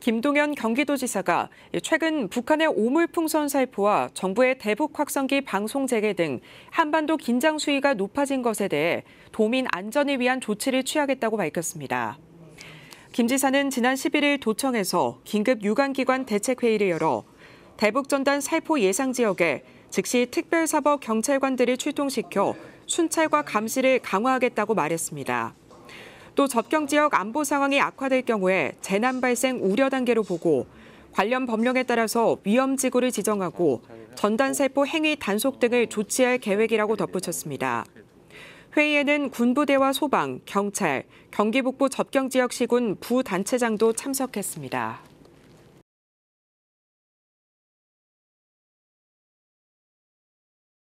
김동연 경기도지사가 최근 북한의 오물풍선 살포와 정부의 대북 확성기 방송 재개 등 한반도 긴장 수위가 높아진 것에 대해 도민 안전을 위한 조치를 취하겠다고 밝혔습니다. 김 지사는 지난 11일 도청에서 긴급 유관기관 대책회의를 열어 대북전단 살포 예상 지역에 즉시 특별사법 경찰관들을 출동시켜 순찰과 감시를 강화하겠다고 말했습니다. 또 접경 지역 안보 상황이 악화될 경우에 재난 발생 우려 단계로 보고 관련 법령에 따라서 위험 지구를 지정하고 전단 세포 행위 단속 등을 조치할 계획이라고 덧붙였습니다. 회의에는 군부대와 소방, 경찰, 경기북부 접경 지역 시군 부단체장도 참석했습니다.